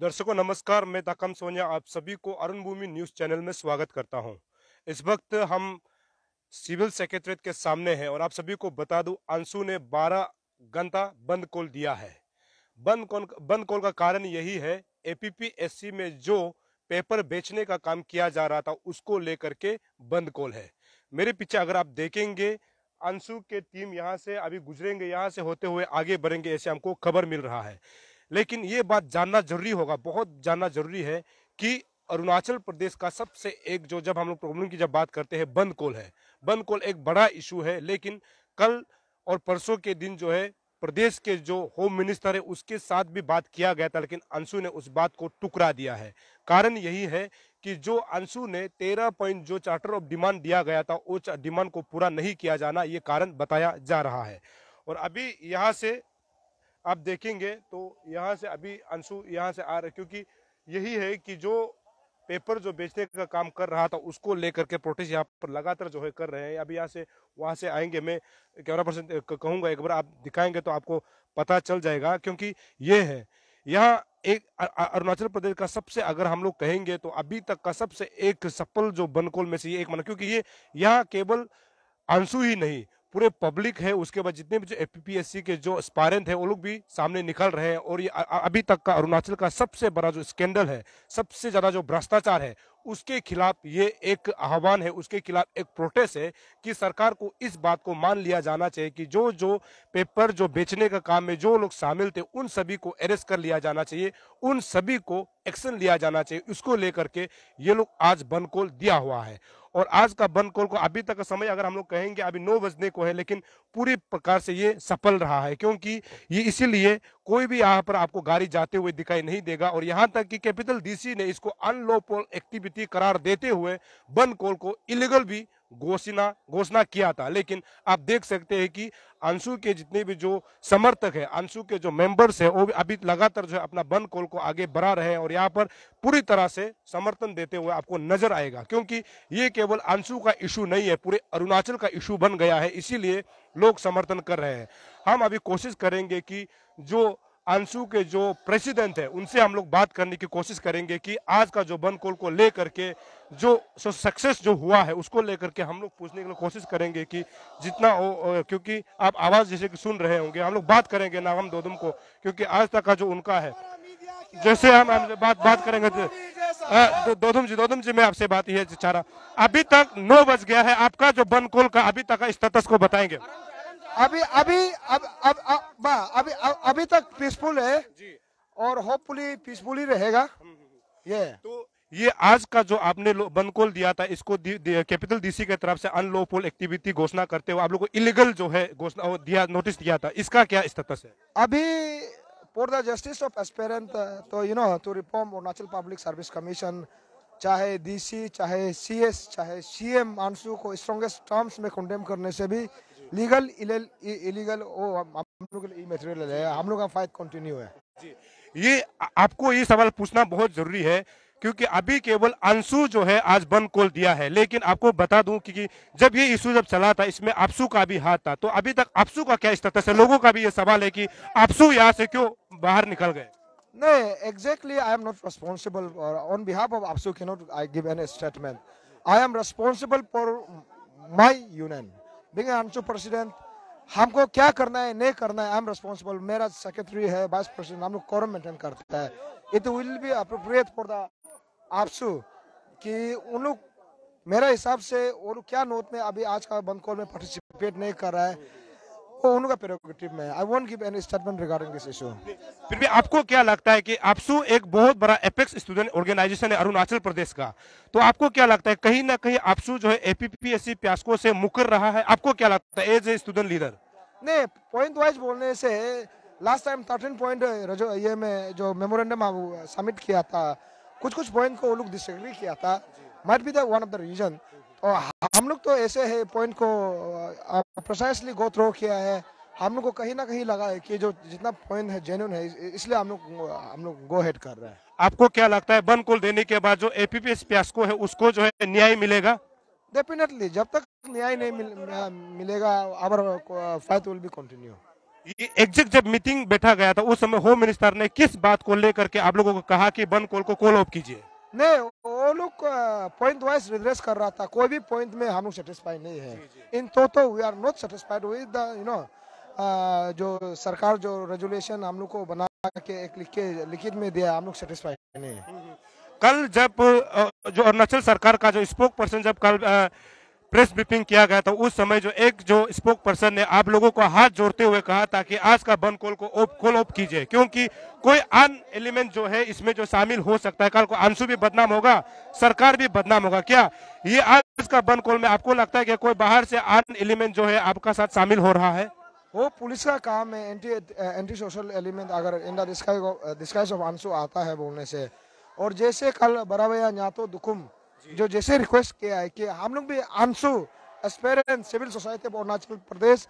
दर्शकों नमस्कार मैं ताकम सोनिया आप सभी को अरुण भूमि न्यूज़ चैनल में स्वागत करता हूं। इस वक्त हम सिविल सेक्रेटरीट के सामने हैं और आप सभी को बता दूं अंशु ने 12 घंटा बंद कॉल दिया है बंद कॉल बंद कॉल का कारण यही है एपीपीएससी में जो पेपर बेचने का काम किया जा रहा था उसको लेकर के बंद कॉल है मेरे पीछे अगर आप देखेंगे अंशु के टीम यहाँ से अभी गुजरेंगे यहाँ से होते हुए आगे बढ़ेंगे ऐसे हमको खबर मिल रहा है लेकिन ये बात जानना जरूरी होगा बहुत जानना जरूरी है कि अरुणाचल प्रदेश का सबसे एक जो जब हम लोग प्रॉब्लम की जब बात करते हैं बंद कोल है बंद कोल एक बड़ा इशू है लेकिन कल और परसों के दिन जो है प्रदेश के जो होम मिनिस्टर है उसके साथ भी बात किया गया था लेकिन अंशु ने उस बात को टुकरा दिया है कारण यही है कि जो अंशु ने तेरह पॉइंट जो चार्टर ऑफ डिमांड दिया गया था उस डिमांड को पूरा नहीं किया जाना ये कारण बताया जा रहा है और अभी यहाँ से आप देखेंगे तो यहाँ से अभी अंशु यहाँ से आ रहे क्योंकि यही है कि जो पेपर जो बेचने का काम कर रहा था उसको लेकर के प्रोटेस्ट यहाँ पर लगातार जो है कर रहे हैं अभी यहाँ से वहाँ से आएंगे मैं कैमरा पर्सन कहूँगा एक बार आप दिखाएंगे तो आपको पता चल जाएगा क्योंकि ये है यहाँ एक अरुणाचल प्रदेश का सबसे अगर हम लोग कहेंगे तो अभी तक का सबसे एक सफल जो बनकोल में से ये एक मना क्योंकि ये यहाँ केवल आंसू ही नहीं पूरे पब्लिक है उसके बाद जितने भी जो एपीपीएससी के जो स्पारेंट हैं वो लोग भी सामने निकल रहे हैं और ये अभी तक का अरुणाचल का सबसे बड़ा जो स्कैंडल है सबसे ज़्यादा जो भ्रष्टाचार है उसके खिलाफ ये एक आह्वान है उसके खिलाफ एक प्रोटेस्ट है कि सरकार को इस बात को मान लिया जाना चाहिए कि जो जो पेपर जो बेचने का काम में जो लोग शामिल थे उन सभी को अरेस्ट कर लिया जाना चाहिए उन सभी को एक्शन लिया जाना चाहिए उसको लेकर के ये लोग आज बन कॉल दिया हुआ है और आज का बंद कॉल को अभी तक का समय अगर हम लोग कहेंगे अभी नौ बजने को है लेकिन पूरी प्रकार से ये सफल रहा है क्योंकि ये इसीलिए कोई भी यहाँ पर आपको गाड़ी जाते हुए दिखाई नहीं देगा और यहाँ तक कि कैपिटल डीसी ने इसको अनलॉफुल एक्टिविटी वित्तीय करार देते हुए वन कोल को इलीगल भी घोषणा घोषणा किया था लेकिन आप देख सकते हैं कि अंशु के जितने भी जो समर्थक है अंशु के जो मेंबर्स है वो अभी लगातार जो है अपना बंद कोल को आगे बढ़ा रहे हैं और यहाँ पर पूरी तरह से समर्थन देते हुए आपको नजर आएगा क्योंकि ये केवल अंशु का इशू नहीं है पूरे अरुणाचल का इशू बन गया है इसीलिए लोग समर्थन कर रहे हैं हम अभी कोशिश करेंगे कि जो आंसू के जो प्रेसिडेंट है उनसे हम लोग बात करने की कोशिश करेंगे कि आज का जो बंद कॉल को लेकर के जो सक्सेस जो हुआ है उसको लेकर के हम लोग पूछने की कोशिश करेंगे कि जितना ओ, ओ, क्योंकि आप आवाज जैसे कि सुन रहे होंगे हम लोग बात करेंगे नागम दोदम को क्योंकि आज तक का जो उनका है जैसे हम, हम बात बात करेंगे तो, दोधुम जी दोधुम जी मैं आपसे बात यह चाह रहा अभी तक नौ बज गया है आपका जो बंद कॉल का अभी तक स्टेटस को बताएंगे अभी अभी अब अब अभी अभी तक पीसफुल है और होपफुली पीसफुल ही रहेगा ये हम्म, हम्म, हम्म। तो ये आज का जो आपने बनकोल दिया था इसको कैपिटल डीसी के तरफ से अनलॉफुल एक्टिविटी घोषणा करते हुए आप लोगों को इलीगल जो है घोषणा दिया नोटिस दिया था इसका क्या स्टेटस है अभी for the justice of aspirant तो you know to reform Arunachal public service commission चाहे डीसी चाहे सीएस चाहे सीएम मानसू को स्ट्रॉन्गेस्ट टर्म्स में कंडेम करने से भी लीगल इलीगल वो हम लोग मेटेरियल है हम लोग का फाइट कंटिन्यू है जी ये आपको ये सवाल पूछना बहुत जरूरी है क्योंकि अभी केवल अंशु जो है आज बंद कोल दिया है लेकिन आपको बता दूं कि जब ये इशू जब चला था इसमें आपसू का भी हाथ था तो अभी तक आपसू का क्या स्टेटस है लोगों का भी ये सवाल है कि आपसू यहाँ से क्यों बाहर निकल गए नहीं exactly I am not responsible on behalf of AAPSU के not I give an statement I am responsible for my union being AAPSU president हमको क्या करना है नहीं करना है आई एम रिस्पॉन्सिबल मेरा सेक्रेटरी है वाइस प्रेसिडेंट हम लोग कॉरम मेंटेन करता है it will be appropriate for the AAPSU कि उन लोग मेरा हिसाब से वो क्या नोट में अभी आज का बंद कॉल में पार्टिसिपेट नहीं कर रहा है उनका प्रेरोगेटिव में I won't give any statement regarding this issue फिर भी आपको क्या लगता है कि आपसू एक बहुत बड़ा एपेक्स स्टूडेंट ऑर्गेनाइजेशन है अरुणाचल प्रदेश का तो आपको क्या लगता है कहीं ना कहीं आपसू जो है एपीपीएससी प्यासको से मुकर रहा है आपको क्या लगता है एज ए स्टूडेंट लीडर ने पॉइंट वाइज बोलने से लास्ट टाइम थर्टीन पॉइंट रजो ये में जो मेमोरेंडम सबमिट किया था कुछ कुछ पॉइंट को वो लोग डिसएग्री किया था might be the one of the reason और हम लोग तो ऐसे है पॉइंट को प्रोसाइसली गो थ्रो किया है हम लोग को कहीं ना कहीं लगा है कि जो जितना पॉइंट है जेन्यून है इसलिए हम लोग हम लोग गो हेड कर रहे हैं आपको क्या लगता है बन कुल देने के बाद जो एपीपीएस प्यासको है उसको जो है न्याय मिलेगा डेफिनेटली जब तक न्याय नहीं मिल, मिलेगा our fight will be continue exit जब मीटिंग बैठा गया था उस समय होम मिनिस्टर ने किस बात को लेकर के आप लोगों को कहा कि बन कोल को कॉल ऑफ कीजिए नहीं वो लोग पॉइंट वाइज रिग्रेस कर रहा था कोई भी पॉइंट में हम लोग सेटिस्फाई नहीं है इन तो तो we are not satisfied with the you know जो सरकार जो रेजुलेशन हम लोग को बना के एक लिख के लिखित में दिया हम लोग सेटिस्फाइड नहीं है हम्म, हम्म। कल जब जो अरुणाचल सरकार का जो स्पोक पर्सन जब कल आ, प्रेस ब्रीफिंग किया गया था उस समय जो एक जो स्पोक पर्सन ने आप लोगों को हाथ जोड़ते हुए कहा था कि आज का बंद कॉल को ओप कॉल ऑफ कीजिए क्योंकि कोई अन एलिमेंट जो है इसमें जो शामिल हो सकता है कल को आंसू भी बदनाम होगा सरकार भी बदनाम होगा क्या ये आज का बंद कॉल में आपको लगता है कि कोई बाहर से अन एलिमेंट जो है आपका साथ शामिल हो रहा है वो पुलिस का काम है एंटी एंटी सोशल एलिमेंट अगर इन दिस्काइज ऑफ आंसू आता है बोलने से और जैसे कल बराबर या तो दुखम जो जैसे रिक्वेस्ट किया है कि हम लोग भी AAPSU aspirants civil society of Arunachal Pradesh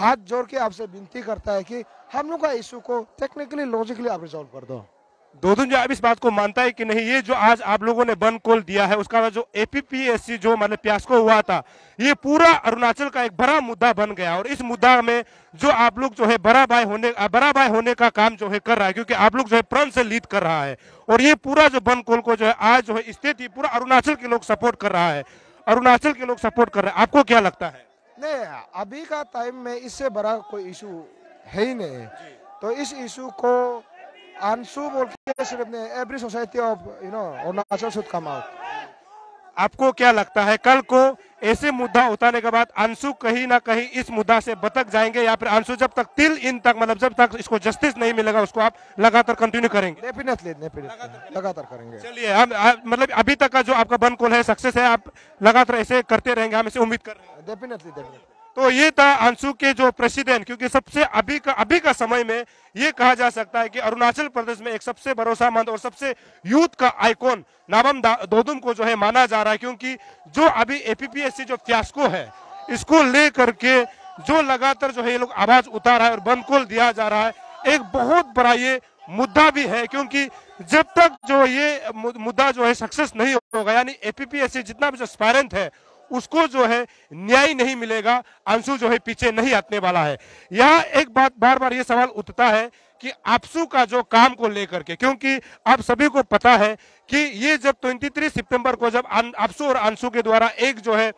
हाथ जोड़ के आपसे विनती करता है कि हम लोग का इशू को टेक्निकली लॉजिकली आप रिजॉल्व कर दो दो दिन जो अब इस बात को मानता है कि नहीं ये जो आज आप लोगों ने बंद कोल दिया है उसका जो एपीपीएससी जो मतलब प्यासको हुआ था ये पूरा अरुणाचल का एक बड़ा मुद्दा बन गया और इस मुद्दा में जो आप लोग जो है बड़ा भाई होने बड़ा भाई होने का काम जो है कर रहा है क्योंकि आप लोग जो है प्रण से लीड कर रहा है और ये पूरा जो बन कोल को जो है आज जो है स्थिति पूरा अरुणाचल के लोग सपोर्ट कर रहा है अरुणाचल के लोग सपोर्ट कर रहे हैं आपको क्या लगता है नहीं अभी का टाइम में इससे बड़ा कोई इशू है ही नहीं तो इस इशू को Anshu Volkeshwar, every society of you know Arunachal should come out. आपको क्या लगता है कल को ऐसे मुद्दा उठाने के बाद अंशु कहीं ना कहीं इस मुद्दा से बतक जाएंगे या फिर अंशु जब तक तिल इन तक मतलब जब तक इसको जस्टिस नहीं मिलेगा उसको आप लगातार कंटिन्यू करेंगे डेफिनेटली लगातार करेंगे चलिए हम मतलब अभी तक का जो आपका बन कॉल है सक्सेस है आप लगातार ऐसे करते रहेंगे हम इसे उम्मीद कर रहे हैं डेफिनेटली डेफिनेटली तो ये था अंशु के जो प्रेसिडेंट क्योंकि सबसे अभी का अभी का समय में ये कहा जा सकता है कि अरुणाचल प्रदेश में एक सबसे भरोसामंद और सबसे यूथ का आइकॉन नाबम दोदुम को जो है माना जा रहा है क्योंकि जो अभी एपीपीएससी जो फ्यास्को है इसको ले करके जो लगातार जो है ये लोग आवाज रहा है और बंद दिया जा रहा है एक बहुत बड़ा ये मुद्दा भी है क्योंकि जब तक जो ये मुद्दा जो है सक्सेस नहीं होगा यानी एपीपीएससी जितना भी जो स्पैरेंट है उसको जो है न्याय नहीं मिलेगा अंशु जो है पीछे नहीं हटने वाला है यह एक बात बार बार ये सवाल उठता है कि आपसू का जो काम को लेकर के क्योंकि आप सभी को पता है कि ये जब 23 सितंबर को जब अं-, आपसू और अंशु के द्वारा एक जो है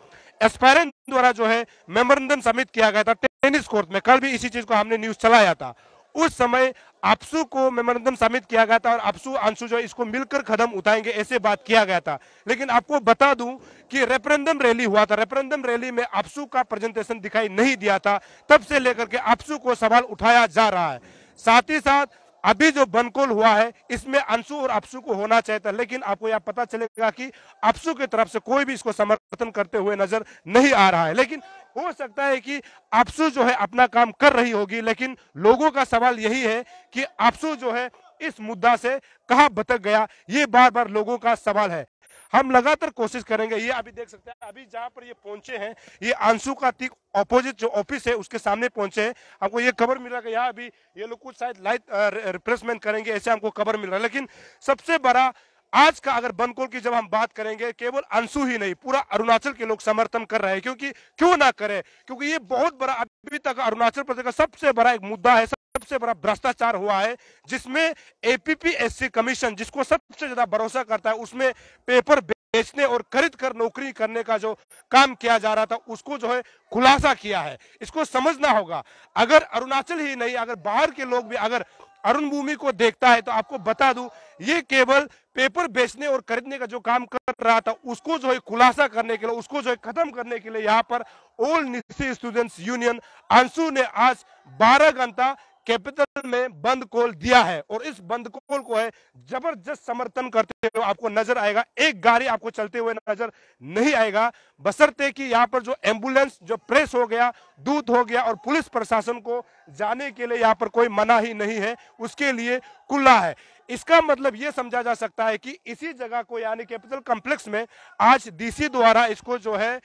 एस्पायरेंट द्वारा जो है मेमोरेंडम सबमिट किया गया था टेनिस कोर्ट में कल भी इसी चीज को हमने न्यूज चलाया था उस समय आपसू को मेमोरेंडम सबमिट किया गया था और आपसू आंसू जो इसको मिलकर कदम उठाएंगे ऐसे बात किया गया था लेकिन आपको बता दूं कि रेफरेंडम रैली हुआ था रेफरेंडम रैली में आपसू का प्रेजेंटेशन दिखाई नहीं दिया था तब से लेकर के आपसू को सवाल उठाया जा रहा है साथ ही साथ अभी जो बनकोल हुआ है इसमें अंशु और अपसु को होना चाहिए था लेकिन आपको यह पता चलेगा कि अपसु की तरफ से कोई भी इसको समर्थन करते हुए नजर नहीं आ रहा है लेकिन हो सकता है कि अपसु जो है अपना काम कर रही होगी लेकिन लोगों का सवाल यही है कि अपसु जो है इस मुद्दा से कहा भटक गया ये बार बार लोगों का सवाल है हम लगातार कोशिश करेंगे ये अभी देख सकते हैं अभी जहाँ पर ये पहुंचे हैं ये आंसू का ठीक ऑपोजिट जो ऑफिस है उसके सामने पहुंचे हैं हमको ये खबर मिल रहा है यहाँ अभी ये लोग कुछ शायद लाइट रिप्लेसमेंट करेंगे ऐसे हमको खबर मिल रहा है लेकिन सबसे बड़ा आज का अगर बनकोल की जब हम बात करेंगे केवल अंशु ही नहीं पूरा अरुणाचल के लोग समर्थन कर रहे हैं क्योंकि क्यों ना करें क्योंकि ये बहुत बड़ा अभी तक अरुणाचल प्रदेश का सबसे बड़ा एक मुद्दा है सबसे बड़ा भ्रष्टाचार हुआ है जिसमें एपीपीएससी कमीशन जिसको सबसे ज्यादा भरोसा करता है उसमें पेपर बेचने और खरीद कर नौकरी करने का जो काम किया जा रहा था उसको जो है खुलासा किया है इसको समझना होगा अगर अरुणाचल ही नहीं अगर बाहर के लोग भी अगर अरुण भूमि को देखता है तो आपको बता दू ये केवल पेपर बेचने और खरीदने का जो काम कर रहा था उसको जो है खुलासा करने के लिए उसको जो है खत्म करने के लिए यहाँ पर ऑल निश्चित स्टूडेंट्स यूनियन आंसू ने आज 12 घंटा कैपिटल में बंद कॉल दिया है और इस बंद कॉल को है जबरदस्त समर्थन करते हुए आपको नजर आएगा एक गाड़ी आपको चलते हुए नजर नहीं आएगा बसरते कि यहाँ पर जो एम्बुलेंस जो प्रेस हो गया दूध हो गया और पुलिस प्रशासन को जाने के लिए यहाँ पर कोई मना ही नहीं है उसके लिए खुला है इसका मतलब ये समझा जा सकता है कि इसी जगह को यानी कैपिटल कॉम्प्लेक्स में आज डीसी द्वारा इसको जो है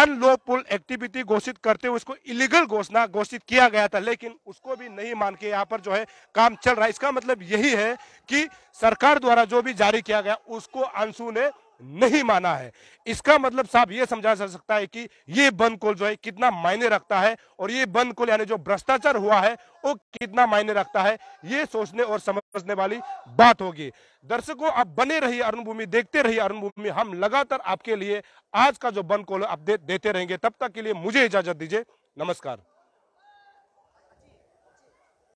अनलॉफुल एक्टिविटी घोषित करते हुए उसको इलीगल घोषणा घोषित किया गया था लेकिन उसको भी नहीं मान के यहाँ पर जो है काम चल रहा है इसका मतलब यही है कि सरकार द्वारा जो भी जारी किया गया उसको अंशु ने नहीं माना है इसका मतलब साहब ये समझा जा सकता है कि ये बंद कोल जो है कितना मायने रखता है और ये बंद कोल यानी जो भ्रष्टाचार हुआ है वो कितना मायने रखता है ये सोचने और समझने वाली बात होगी दर्शकों आप बने रहिए अरुणभूमि देखते रहिए अरुणभूमि हम लगातार आपके लिए आज का जो बंद कोल अपडेट देते रहेंगे तब तक के लिए मुझे इजाजत दीजिए नमस्कार